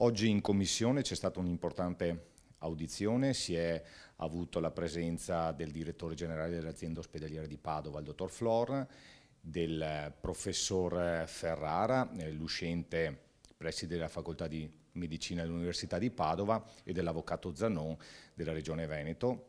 Oggi in commissione c'è stata un'importante audizione, si è avuto la presenza del direttore generale dell'azienda ospedaliera di Padova, il dottor Flor, del professor Ferrara, eh, l'uscente preside della facoltà di medicina dell'Università di Padova e dell'avvocato Zanon della Regione Veneto.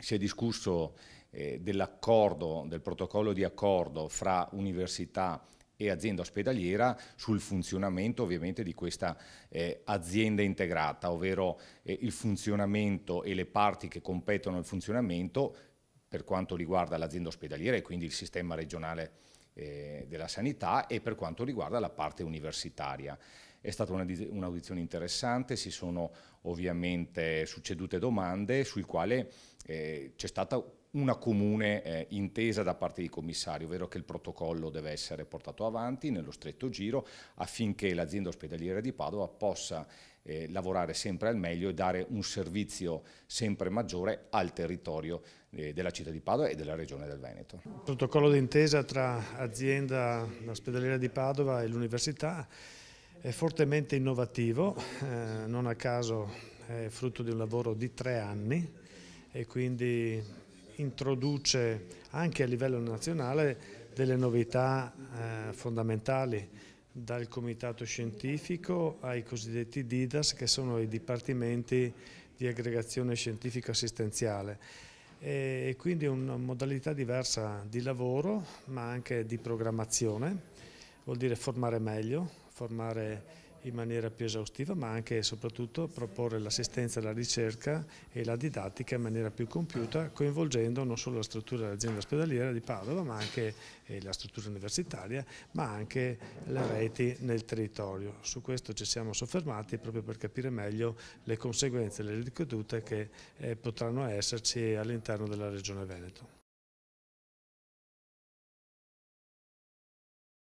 Si è discusso eh, dell'accordo, del protocollo di accordo fra università e azienda ospedaliera sul funzionamento ovviamente di questa eh, azienda integrata, ovvero eh, il funzionamento e le parti che competono al funzionamento per quanto riguarda l'azienda ospedaliera e quindi il sistema regionale eh, della sanità e per quanto riguarda la parte universitaria. È stata un'audizione interessante, si sono ovviamente succedute domande sul quale eh, c'è stata una comune eh, intesa da parte di commissari, ovvero che il protocollo deve essere portato avanti nello stretto giro affinché l'azienda ospedaliera di Padova possa eh, lavorare sempre al meglio e dare un servizio sempre maggiore al territorio eh, della città di Padova e della regione del Veneto. Il Protocollo d'intesa tra azienda, l'ospedaliera di Padova e l'università è fortemente innovativo, eh, non a caso è frutto di un lavoro di tre anni e quindi introduce anche a livello nazionale delle novità eh, fondamentali dal comitato scientifico ai cosiddetti DIDAS che sono i dipartimenti di aggregazione scientifica assistenziale e quindi è una modalità diversa di lavoro ma anche di programmazione, vuol dire formare meglio, formare in maniera più esaustiva ma anche e soprattutto proporre l'assistenza alla ricerca e la didattica in maniera più compiuta coinvolgendo non solo la struttura dell'azienda ospedaliera di Padova ma anche eh, la struttura universitaria ma anche le reti nel territorio. Su questo ci siamo soffermati proprio per capire meglio le conseguenze, e le ricadute che eh, potranno esserci all'interno della Regione Veneto.